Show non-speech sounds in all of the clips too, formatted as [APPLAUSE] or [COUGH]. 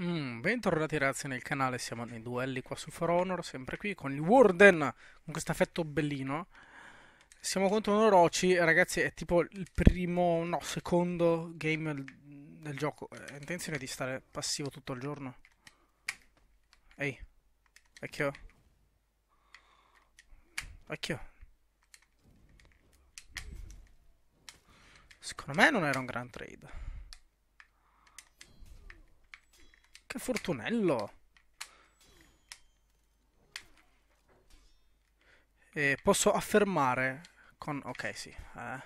Mm, bentornati ragazzi nel canale, siamo nei duelli qua su For Honor, sempre qui con il Warden, con questo affetto bellino. Siamo contro un Orochi, ragazzi è tipo il primo, no, secondo game del gioco. Hai intenzione di stare passivo tutto il giorno? Ehi, vecchio. Vecchio. Secondo me non era un gran trade. Che fortunello! E posso affermare con... Ok, sì. Eh.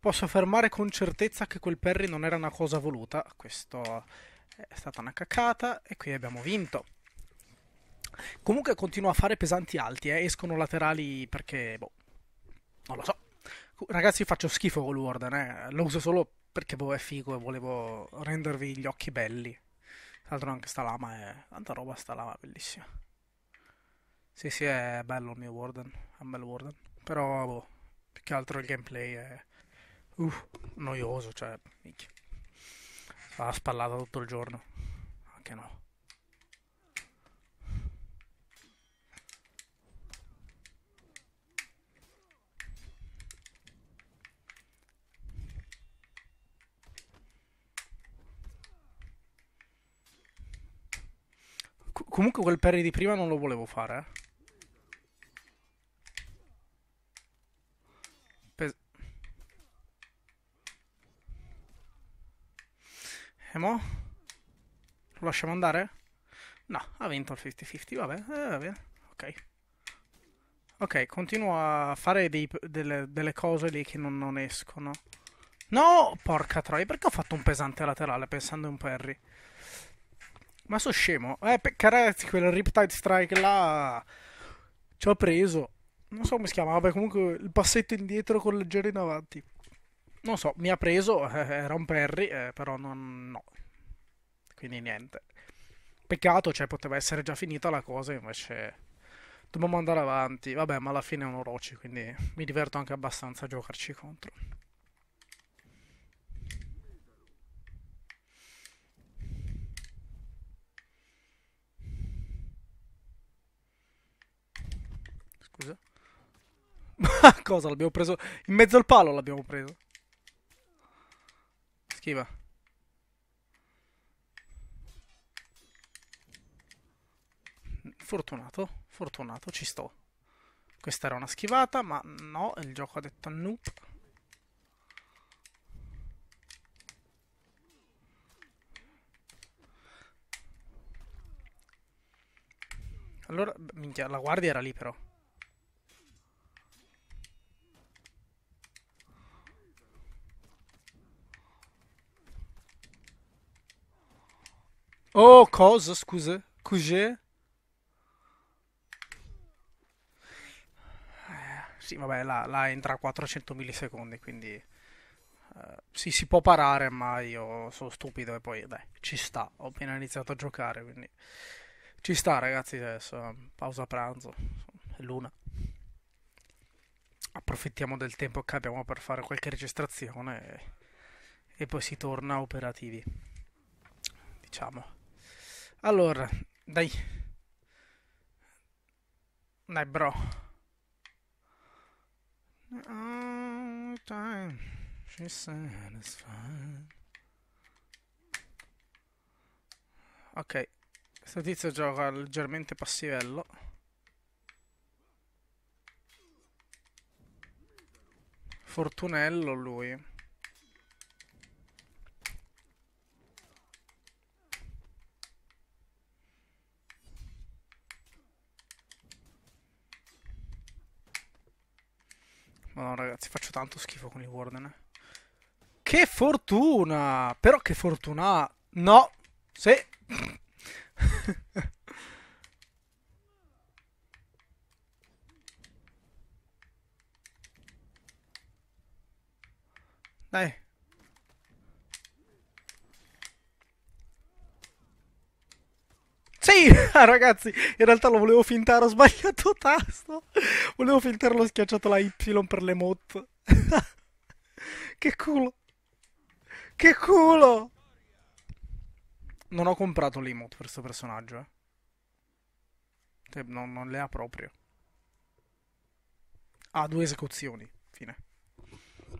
Posso affermare con certezza che quel Perry non era una cosa voluta. Questo è stata una caccata e qui abbiamo vinto. Comunque continuo a fare pesanti alti, eh. escono laterali perché... Boh, non lo so. Ragazzi faccio schifo con l'Warden, eh. lo uso solo perché boh, è figo e volevo rendervi gli occhi belli. Tra l'altro anche sta lama è... tanta roba sta lama, bellissima. Sì, sì, è bello il mio Warden, è un bel Warden. Però, boh, più che altro il gameplay è... Uff, uh, noioso, cioè, minchia. Va spallata tutto il giorno. Anche no. Comunque quel parry di prima non lo volevo fare. Eh. Pes e eh, mo? Lo lasciamo andare? No, ha vinto il 50-50, vabbè, eh, va ok. Ok, continuo a fare dei, delle, delle, cose lì che non, non escono. No, porca troia, perché ho fatto un pesante laterale pensando in un parry? Ma so scemo. Eh, ragazzi, quel Riptide Strike là. Ci ho preso. Non so come si chiama. Vabbè, comunque il passetto indietro con leggero in avanti. Non so, mi ha preso. Eh, eh, era un Perry, eh, però non. No. Quindi niente. Peccato, cioè, poteva essere già finita la cosa, invece. Dobbiamo andare avanti. Vabbè, ma alla fine è un Orochi, quindi mi diverto anche abbastanza a giocarci contro. scusa? Ma [LAUGHS] cosa l'abbiamo preso? In mezzo al palo l'abbiamo preso. Schiva. Fortunato, fortunato, ci sto. Questa era una schivata, ma no, il gioco ha detto noop. Allora, minchia, la guardia era lì però. Oh, cosa, scusa? Cos'è? Eh, sì, vabbè, là, là entra a 400 millisecondi, quindi... Uh, sì, si può parare, ma io sono stupido e poi, dai, ci sta. Ho appena iniziato a giocare, quindi... Ci sta, ragazzi, adesso. Eh, pausa pranzo. È l'una. Approfittiamo del tempo che abbiamo per fare qualche registrazione e, e poi si torna operativi. Diciamo. Allora, dai. Dai, bro. All time she's satisfied. Ok, questo tizio gioca leggermente passivello. Fortunello lui. con i Warden. Che fortuna! Però che fortuna! No! Se... [LAUGHS] Dai! Sì, [LAUGHS] ragazzi, in realtà lo volevo fintare, ho sbagliato tasto. Volevo fintare, l'ho schiacciato la Y per le mot. [LAUGHS] che culo. Che culo. Non ho comprato l'emote per questo personaggio, eh. Cioè, non, non le ha proprio. Ha ah, due esecuzioni. Fine.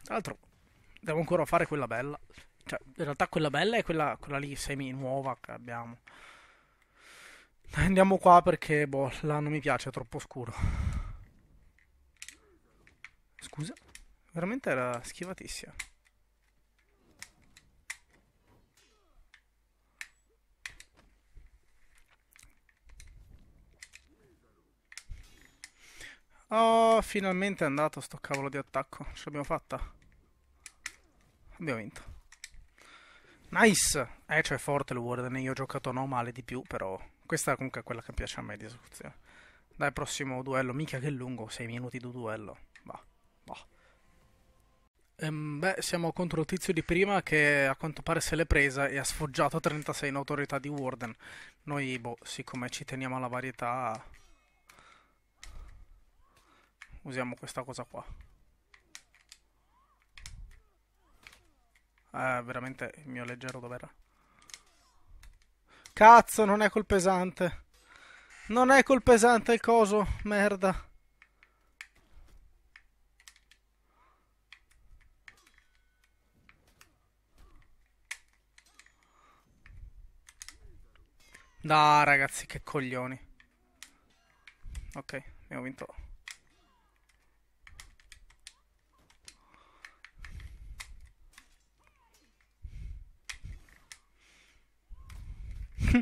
Tra l'altro, devo ancora fare quella bella. Cioè, in realtà quella bella è quella, quella lì semi nuova che abbiamo. Andiamo qua perché, boh, là non mi piace, è troppo scuro. Scusa. Veramente era schivatissima. Oh, finalmente è andato sto cavolo di attacco. Ce l'abbiamo fatta. Abbiamo vinto. Nice! Eh, cioè forte il Warden, io ho giocato no male di più, però... Questa comunque è quella che piace a me di esecuzione. Dai, prossimo duello. Mica che lungo, 6 minuti di duello. Ehm, beh, siamo contro il tizio di prima che a quanto pare se l'è presa e ha sfoggiato 36 in autorità di Warden. Noi, boh, siccome ci teniamo alla varietà, usiamo questa cosa qua. Eh, veramente il mio leggero dov'era? Cazzo, non è col pesante. Non è col pesante il coso, merda. No, ragazzi, che coglioni. Ok, abbiamo vinto. [LAUGHS]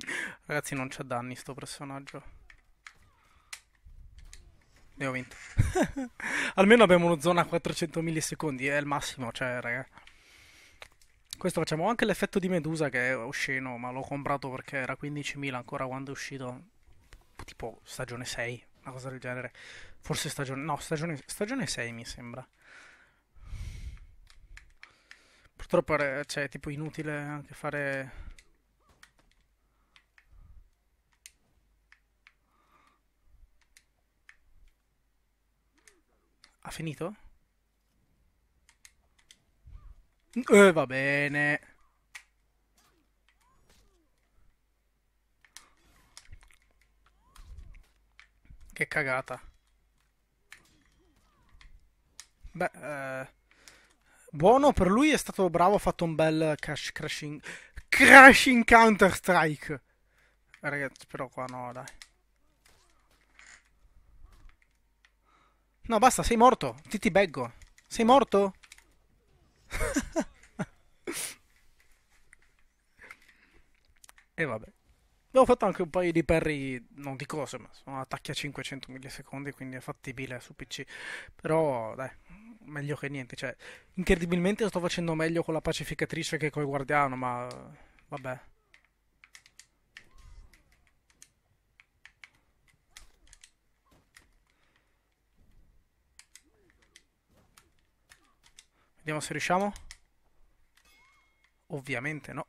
ragazzi, non c'ha danni sto personaggio. Abbiamo vinto. [LAUGHS] Almeno abbiamo una zona a 400 millisecondi, è il massimo, cioè, ragazzi. Questo facciamo anche l'effetto di Medusa che è osceno, ma l'ho comprato perché era 15.000 ancora quando è uscito, tipo stagione 6, una cosa del genere. Forse stagione... no, stagione, stagione 6 mi sembra. Purtroppo è cioè, tipo inutile anche fare... Ha finito? Eh, va bene. Che cagata. Beh, eh, buono per lui è stato bravo, ha fatto un bel crash, crashing, crashing counter strike. Ragazzi, però qua no, dai. No, basta, sei morto. Ti ti beggo. Sei morto? E vabbè. Abbiamo fatto anche un paio di parry, non di cose, ma sono attacchi a 500 millisecondi, quindi è fattibile su PC. Però, dai, meglio che niente. Cioè, incredibilmente sto facendo meglio con la pacificatrice che col guardiano, ma vabbè. Vediamo se riusciamo. Ovviamente no.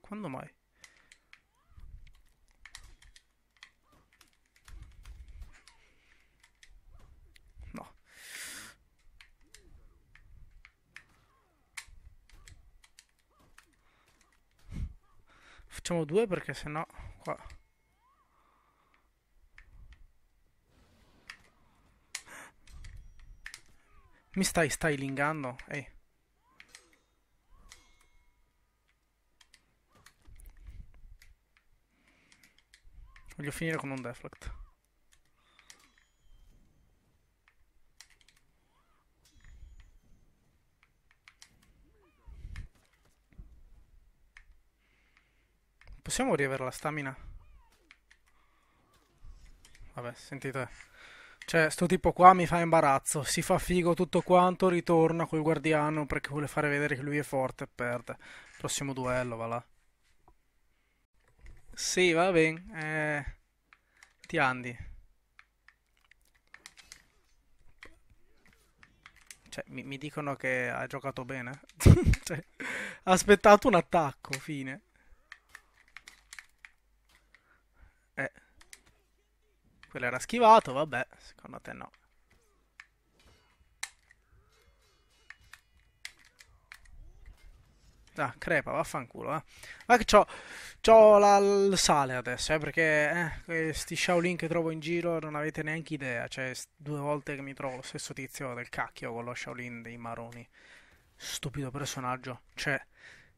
Quando mai? facciamo due perché sennò qua mi stai stylingando ehi voglio finire con un deflect possiamo riavere la stamina? Vabbè, sentite. Cioè, sto tipo qua mi fa imbarazzo. Si fa figo tutto quanto, ritorna col guardiano perché vuole fare vedere che lui è forte e perde. Prossimo duello, va là. Sì, va bene. Eh... Ti andi. Cioè, mi, mi, dicono che ha giocato bene. [LAUGHS] cioè, ha aspettato un attacco, fine. Quello era schivato, vabbè, secondo te no. Ah, crepa, vaffanculo, eh. Ma che c'ho, c'ho la, il sale adesso, eh, perché eh, questi Shaolin che trovo in giro non avete neanche idea. Cioè, due volte che mi trovo lo stesso tizio del cacchio con lo Shaolin dei Maroni. Stupido personaggio. Cioè,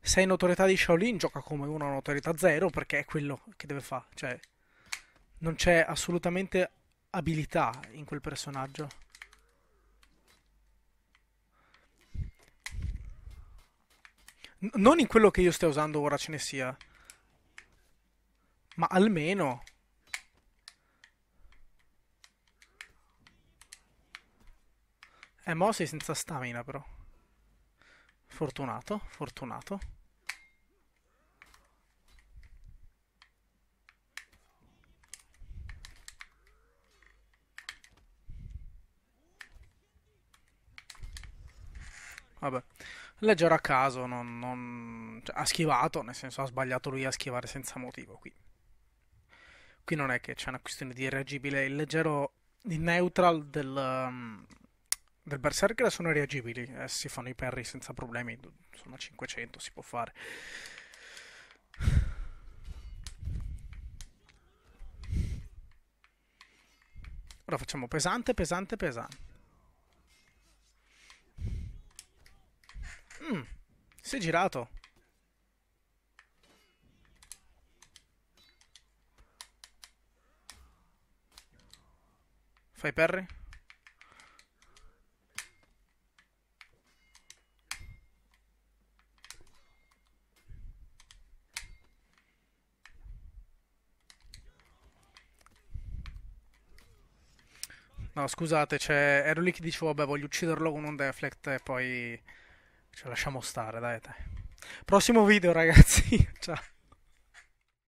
se hai notorietà di Shaolin, gioca come uno in autorità zero, perché è quello che deve fare. Cioè, non c'è assolutamente abilità in quel personaggio. non in quello che io stia usando ora ce ne sia. Ma almeno... Eh, mo sei senza stamina però. Fortunato, fortunato. vabbè. Leggero a caso, non, non... Cioè, ha schivato, nel senso ha sbagliato lui a schivare senza motivo qui. Qui non è che c'è una questione di reagibile, il leggero, il neutral del, um, del Berserker sono reagibili, eh, si fanno i perri senza problemi, sono 500, si può fare. Ora facciamo pesante, pesante, pesante. Mm, si è girato. Fai Perry. No, scusate, cioè, ero lì che dicevo, vabbè, voglio ucciderlo con un deflect e poi... Ci cioè, lasciamo stare, dai, dai. Prossimo video, ragazzi. [LAUGHS] Ciao.